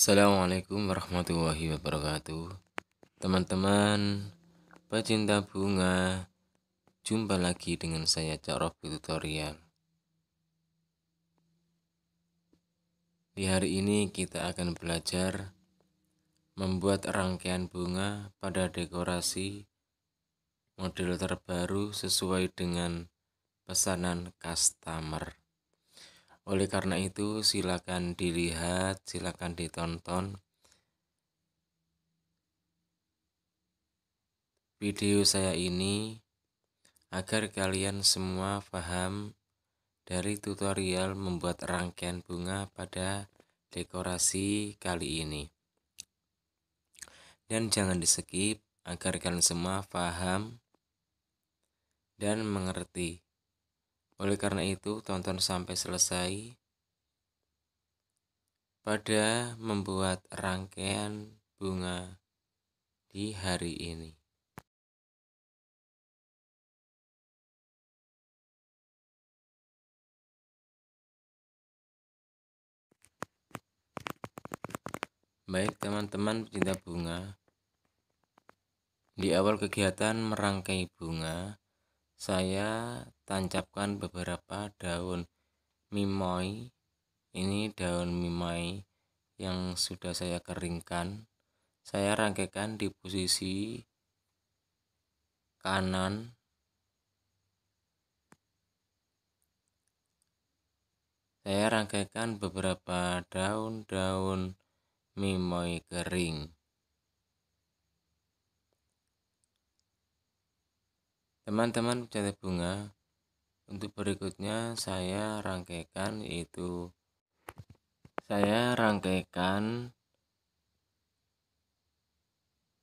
Assalamualaikum warahmatullahi wabarakatuh Teman-teman Pecinta bunga Jumpa lagi dengan saya Cak Robi Tutorial Di hari ini kita akan belajar Membuat rangkaian bunga pada dekorasi Model terbaru sesuai dengan pesanan customer oleh karena itu, silakan dilihat, silakan ditonton video saya ini agar kalian semua paham dari tutorial membuat rangkaian bunga pada dekorasi kali ini. Dan jangan di skip agar kalian semua paham dan mengerti. Oleh karena itu, tonton sampai selesai. Pada membuat rangkaian bunga di hari ini. Baik teman-teman pecinta bunga Di awal kegiatan merangkai bunga saya tancapkan beberapa daun mimoi ini daun mimoi yang sudah saya keringkan saya rangkaikan di posisi kanan saya rangkaikan beberapa daun-daun mimoi kering Teman-teman pecinta bunga, untuk berikutnya saya rangkaikan yaitu saya rangkaikan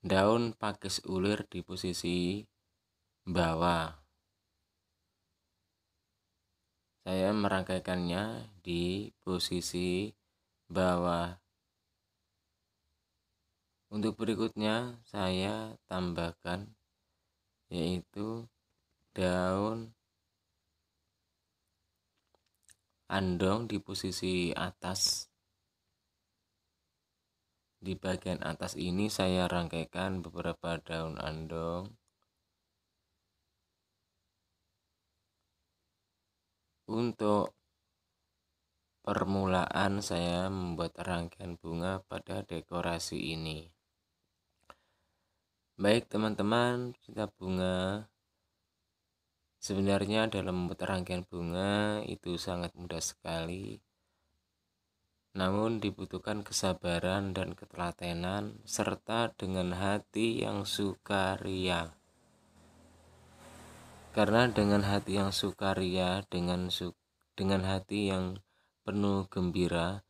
daun pakis ulir di posisi bawah. Saya merangkaikannya di posisi bawah. Untuk berikutnya saya tambahkan yaitu daun andong di posisi atas di bagian atas ini saya rangkaikan beberapa daun andong untuk permulaan saya membuat rangkaian bunga pada dekorasi ini baik teman-teman kita bunga Sebenarnya dalam membuat rangkaian bunga itu sangat mudah sekali. Namun dibutuhkan kesabaran dan ketelatenan serta dengan hati yang sukaria. Karena dengan hati yang sukaria, dengan su dengan hati yang penuh gembira,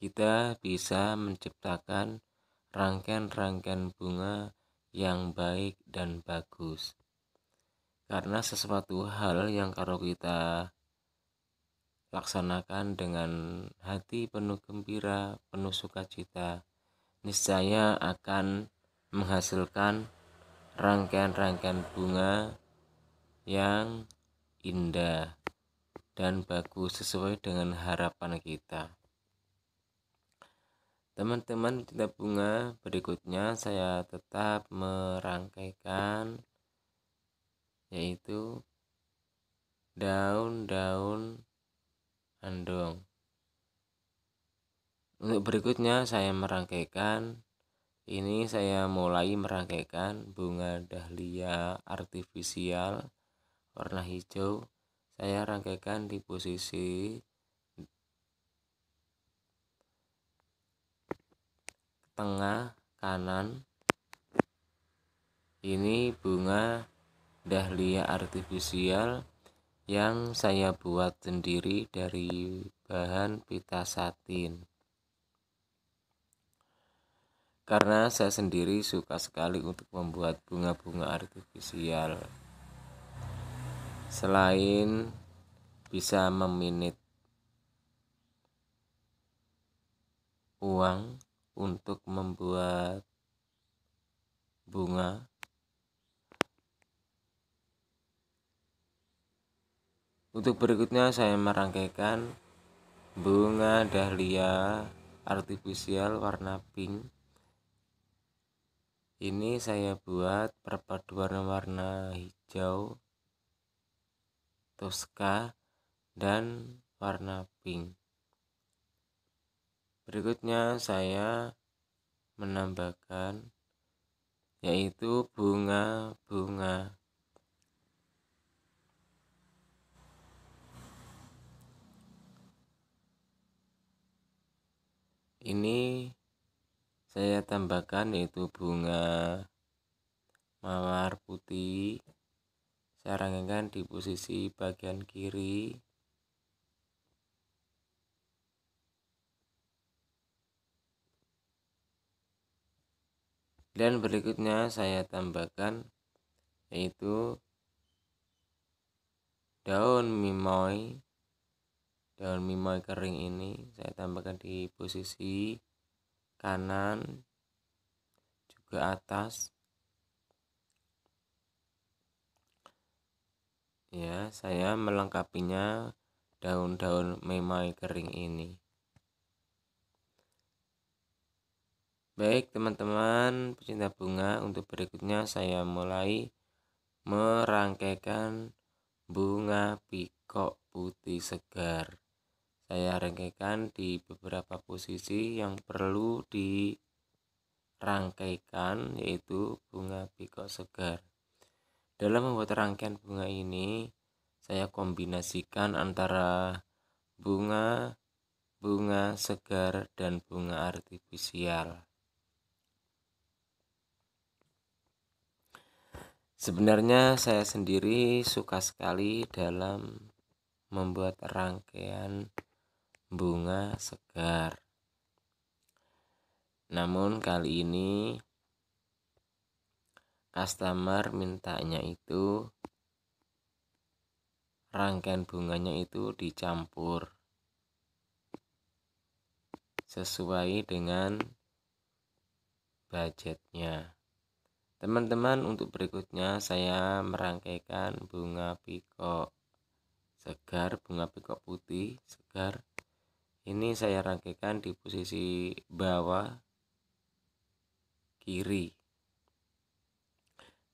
kita bisa menciptakan rangkaian-rangkaian bunga yang baik dan bagus karena sesuatu hal yang kalau kita laksanakan dengan hati penuh gembira, penuh sukacita, niscaya akan menghasilkan rangkaian-rangkaian bunga yang indah dan bagus sesuai dengan harapan kita. Teman-teman kita bunga berikutnya saya tetap merangkaikan yaitu daun-daun andong. Untuk berikutnya saya merangkaikan ini saya mulai merangkaikan bunga dahlia artifisial warna hijau saya rangkaikan di posisi tengah kanan ini bunga dahlia artifisial yang saya buat sendiri dari bahan pita satin. Karena saya sendiri suka sekali untuk membuat bunga-bunga artifisial. Selain bisa meminit uang untuk membuat bunga Untuk berikutnya saya merangkaikan bunga dahlia artifisial warna pink. Ini saya buat perpaduan warna hijau toska dan warna pink. Berikutnya saya menambahkan yaitu bunga-bunga ini saya tambahkan yaitu bunga mawar putih saya rangkaikan di posisi bagian kiri dan berikutnya saya tambahkan yaitu daun mimoi daun mimoy kering ini saya tambahkan di posisi kanan juga atas ya saya melengkapinya daun-daun mimoy kering ini baik teman-teman pecinta bunga untuk berikutnya saya mulai merangkaikan bunga pikok putih segar saya rangkaikan di beberapa posisi yang perlu dirangkaikan yaitu bunga pikok segar dalam membuat rangkaian bunga ini saya kombinasikan antara bunga bunga segar dan bunga artifisial Sebenarnya saya sendiri suka sekali dalam membuat rangkaian bunga segar. Namun kali ini customer mintanya itu rangkaian bunganya itu dicampur sesuai dengan budgetnya. Teman-teman, untuk berikutnya saya merangkaikan bunga pikok segar, bunga pikok putih segar ini saya rangkaikan di posisi bawah kiri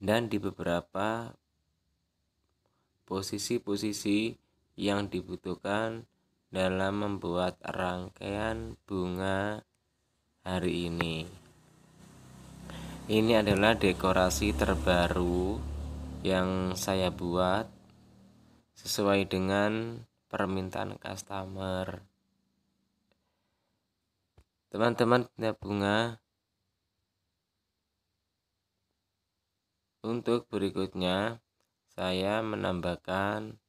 dan di beberapa posisi-posisi yang dibutuhkan dalam membuat rangkaian bunga hari ini ini adalah dekorasi terbaru yang saya buat sesuai dengan permintaan customer teman-teman pindah bunga untuk berikutnya saya menambahkan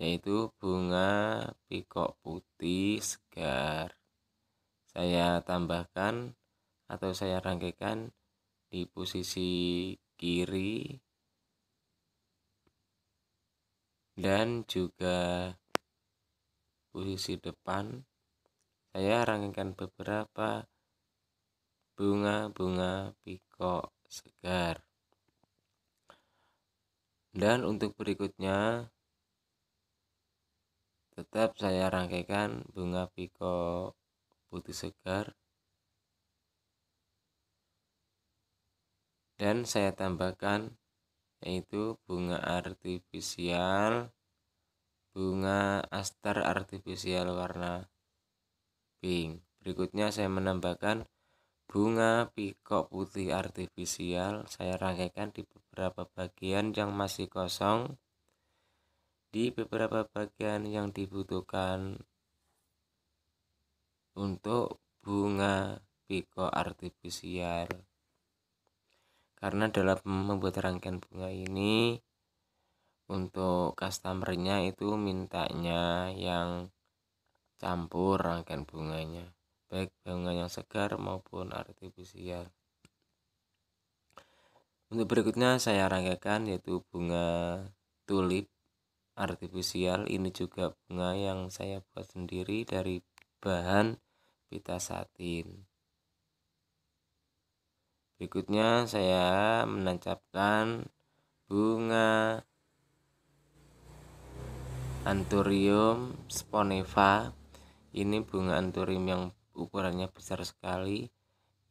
yaitu bunga pikok putih segar saya tambahkan atau saya rangkaikan di posisi kiri dan juga posisi depan saya rangkaikan beberapa bunga-bunga pikok segar. Dan untuk berikutnya tetap saya rangkaikan bunga pikok putih segar dan saya tambahkan yaitu bunga artifisial bunga aster artifisial warna pink. Berikutnya saya menambahkan bunga pikok putih artifisial. Saya rangkaikan di beberapa bagian yang masih kosong. Di beberapa bagian yang dibutuhkan untuk bunga pikok artifisial. Karena dalam membuat rangkaian bunga ini untuk customernya itu mintanya yang campur rangkaian bunganya, baik bunga yang segar maupun artifisial. Untuk berikutnya saya rangkaikan yaitu bunga tulip artifisial. Ini juga bunga yang saya buat sendiri dari bahan pita satin. Berikutnya saya menancapkan bunga Anthurium sponeva ini bunga anturim yang ukurannya besar sekali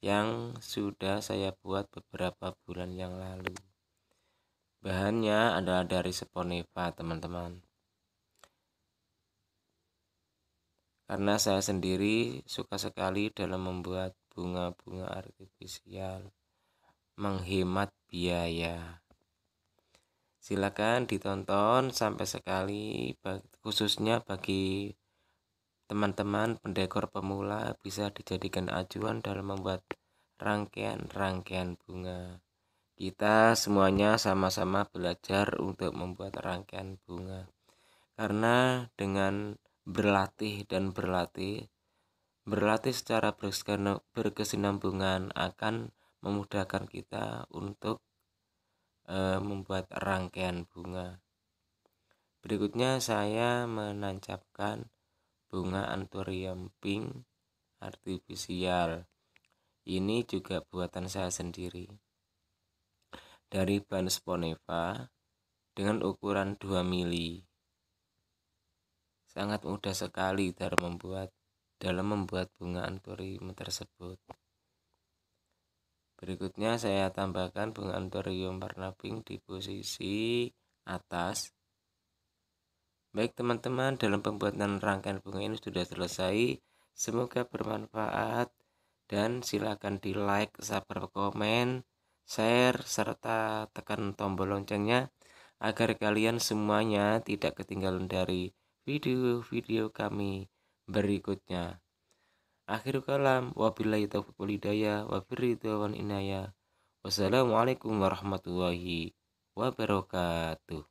yang sudah saya buat beberapa bulan yang lalu. Bahannya adalah dari Seponeva, teman-teman. Karena saya sendiri suka sekali dalam membuat bunga-bunga artifisial menghemat biaya. Silakan ditonton sampai sekali khususnya bagi Teman-teman pendekor pemula bisa dijadikan acuan dalam membuat rangkaian-rangkaian bunga. Kita semuanya sama-sama belajar untuk membuat rangkaian bunga. Karena dengan berlatih dan berlatih, berlatih secara berkesinambungan akan memudahkan kita untuk e, membuat rangkaian bunga. Berikutnya saya menancapkan bunga anthurium pink artifisial. Ini juga buatan saya sendiri. Dari bahan sponeva dengan ukuran 2 mili. Sangat mudah sekali dalam membuat dalam membuat bunga anthurium tersebut. Berikutnya saya tambahkan bunga anthurium warna pink di posisi atas Baik teman-teman, dalam pembuatan rangkaian bunga ini sudah selesai. Semoga bermanfaat dan silakan di like, subscribe, komen, share, serta tekan tombol loncengnya agar kalian semuanya tidak ketinggalan dari video-video kami berikutnya. Akhir kalam, wabillahi taufiq wal hidayah, wabirridha inayah. Wassalamualaikum warahmatullahi wabarakatuh.